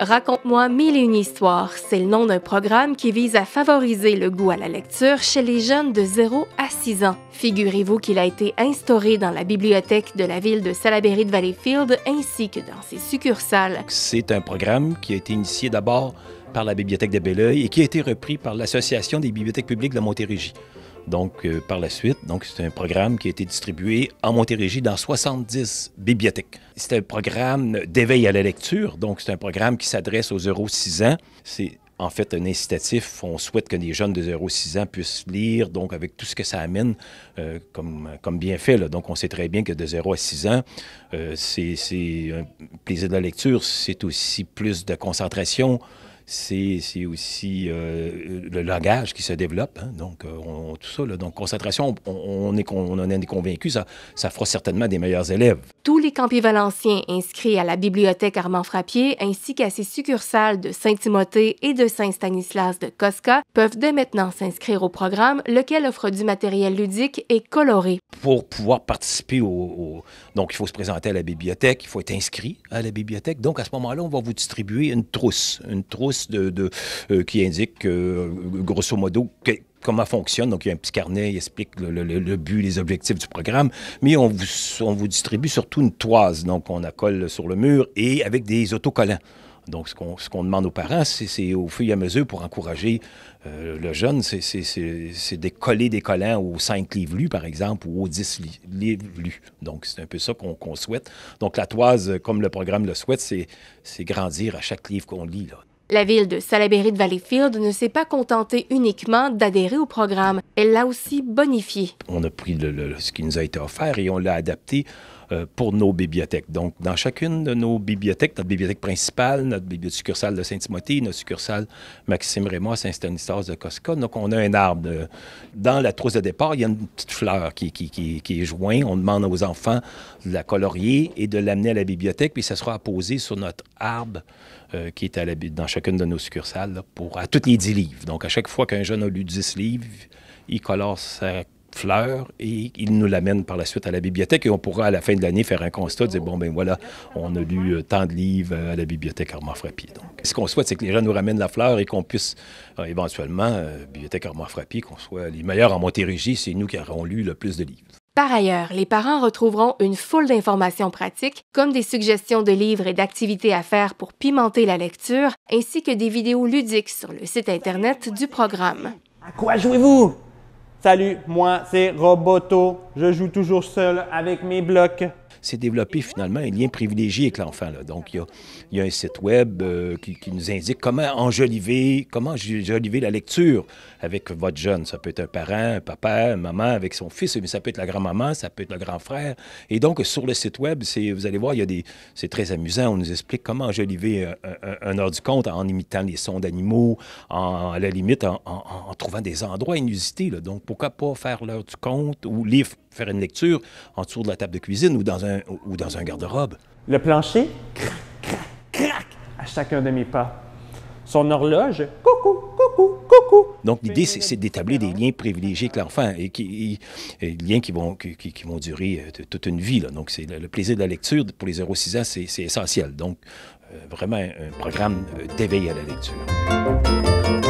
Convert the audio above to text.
Raconte-moi mille et une histoires, c'est le nom d'un programme qui vise à favoriser le goût à la lecture chez les jeunes de 0 à 6 ans. Figurez-vous qu'il a été instauré dans la bibliothèque de la ville de Salaberry de Valleyfield ainsi que dans ses succursales. C'est un programme qui a été initié d'abord par la bibliothèque de Belleuil et qui a été repris par l'Association des bibliothèques publiques de Montérégie. Donc, euh, par la suite, donc c'est un programme qui a été distribué en Montérégie dans 70 bibliothèques. C'est un programme d'éveil à la lecture, donc c'est un programme qui s'adresse aux 0-6 ans. C'est en fait un incitatif. On souhaite que les jeunes de 0-6 ans puissent lire, donc avec tout ce que ça amène euh, comme, bien bienfait. Donc, on sait très bien que de 0 à 6 ans, euh, c'est un plaisir de la lecture, c'est aussi plus de concentration, c'est aussi euh, le langage qui se développe. Hein. donc, euh, tout ça. donc, concentration, on, est, en est convaincus, ça, fera certainement des meilleurs élèves. Tous les campi valenciens inscrits à la bibliothèque Armand Frappier ainsi qu'à ses succursales de Saint-Timothée et de Saint-Stanislas de Cosca peuvent dès maintenant s'inscrire au programme, lequel offre du matériel ludique et coloré. Pour pouvoir participer au, Donc, il faut se présenter à la bibliothèque, il faut être inscrit à la bibliothèque. Donc, à ce moment-là, on va vous distribuer une trousse, une trousse de, euh, qui indique, euh, grosso modo, comment fonctionne. Donc, il y a un petit carnet, il explique le, but, les objectifs du programme. Mais on vous, on vous distribue surtout une toise, donc on accole sur le mur et avec des autocollants. Donc, ce qu'on demande aux parents, c'est au fur et à mesure pour encourager euh, le jeune, c'est de coller des collants aux cinq livres lus, par exemple, ou aux dix livres lus. Donc, c'est un peu ça qu'on souhaite. Donc, la toise, comme le programme le souhaite, c'est grandir à chaque livre qu'on lit. Là. La ville de Salaberry de Valleyfield ne s'est pas contentée uniquement d'adhérer au programme, elle l'a aussi bonifié. On a pris ce qui nous a été offert et on l'a adapté euh, pour nos bibliothèques. Donc, dans chacune de nos bibliothèques, notre bibliothèque principale, notre bibliothèque succursale de Saint-Timothée, notre succursale Maxime Raymond à Saint-Stanislas de Cosca, donc on a un arbre. Dans la trousse de départ, il y a une petite fleur qui, qui, est jointe. On demande aux enfants de la colorier et de l'amener à la bibliothèque, puis ça sera posé sur notre arbre euh, qui est à dans chacune de nos succursales pour, à toutes les dix livres. Donc, à chaque fois qu'un jeune a lu 10 livres, il colore sa fleurs et il nous l'amène par la suite à la bibliothèque et on pourra à la fin de l'année faire un constat, dire bon ben voilà, on a lu euh, tant de livres euh, à la bibliothèque Armand Frappier. Donc, ce qu'on souhaite, c'est que les gens nous ramènent la fleur et qu'on puisse euh, éventuellement, bibliothèque Armand Frappier, qu'on soit les meilleurs en Montérégie, c'est nous qui aurons lu le plus de livres. Par ailleurs, les parents retrouveront une foule d'informations pratiques, comme des suggestions de livres et d'activités à faire pour pimenter la lecture, ainsi que des vidéos ludiques sur le site Internet du programme. À quoi jouez-vous Salut, moi c'est Roboto. Je joue toujours seul avec mes blocs s'est développé finalement un lien privilégié avec l'enfant. Donc, il y, a, il y, un site web euh, qui, nous indique comment enjoliver, comment enjoliver la lecture avec votre jeune. Ça peut être un parent, un papa, une maman avec son fils, mais ça peut être la grand-maman, ça peut être le grand frère. Et donc, sur le site web, vous allez voir, il y des, c'est très amusant. On nous explique comment enjoliver un, heure du compte en imitant les sons d'animaux, en, à la limite en, trouvant des endroits inusités. Là. Donc, pourquoi pas faire l'heure du compte ou livre faire une lecture en dessous de la table de cuisine ou dans un, ou dans un garde-robe. Le plancher, crac, crac, crac, à chacun de mes pas. Son horloge, coucou, coucou, coucou. Donc, l'idée, c'est d'établir des liens privilégiés avec l'enfant et qui, liens qui vont, qui, vont durer euh, toute une vie. Donc, c'est le, plaisir de la lecture pour les 06 ans, c'est essentiel. Donc, euh, vraiment un programme euh, d'éveil à la lecture.